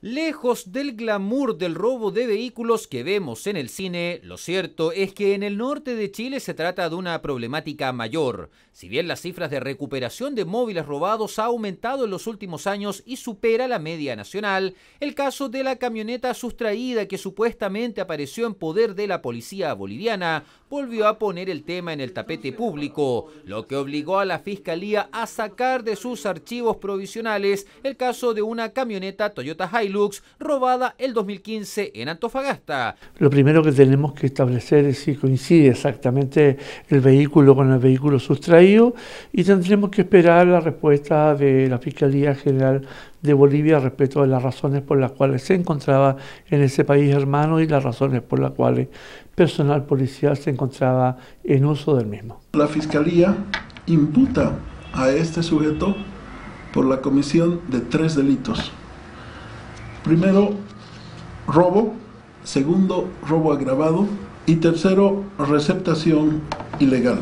Lejos del glamour del robo de vehículos que vemos en el cine, lo cierto es que en el norte de Chile se trata de una problemática mayor. Si bien las cifras de recuperación de móviles robados ha aumentado en los últimos años y supera la media nacional, el caso de la camioneta sustraída que supuestamente apareció en poder de la policía boliviana volvió a poner el tema en el tapete público, lo que obligó a la fiscalía a sacar de sus archivos provisionales el caso de una camioneta Toyota Hilux Lux robada el 2015 en Antofagasta. Lo primero que tenemos que establecer es si coincide exactamente el vehículo con el vehículo sustraído y tendremos que esperar la respuesta de la Fiscalía General de Bolivia respecto de las razones por las cuales se encontraba en ese país hermano y las razones por las cuales personal policial se encontraba en uso del mismo. La Fiscalía imputa a este sujeto por la comisión de tres delitos. Primero, robo. Segundo, robo agravado. Y tercero, receptación ilegal.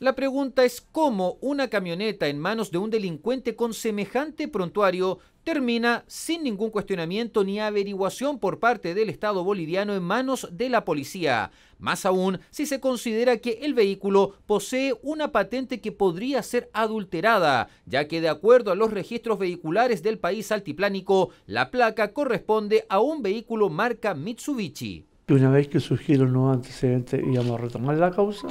La pregunta es cómo una camioneta en manos de un delincuente con semejante prontuario termina sin ningún cuestionamiento ni averiguación por parte del Estado boliviano en manos de la policía, más aún si se considera que el vehículo posee una patente que podría ser adulterada, ya que de acuerdo a los registros vehiculares del país altiplánico, la placa corresponde a un vehículo marca Mitsubishi. Y una vez que surgieron nuevos antecedentes, íbamos a retomar la causa.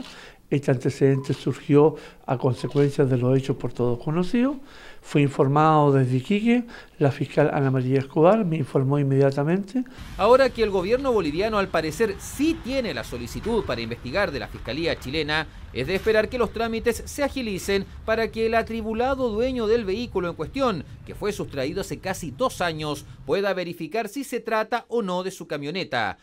Este antecedente surgió a consecuencia de los hechos por todos conocidos. fue informado desde Iquique, la fiscal Ana María Escobar me informó inmediatamente. Ahora que el gobierno boliviano al parecer sí tiene la solicitud para investigar de la Fiscalía chilena, es de esperar que los trámites se agilicen para que el atribulado dueño del vehículo en cuestión, que fue sustraído hace casi dos años, pueda verificar si se trata o no de su camioneta.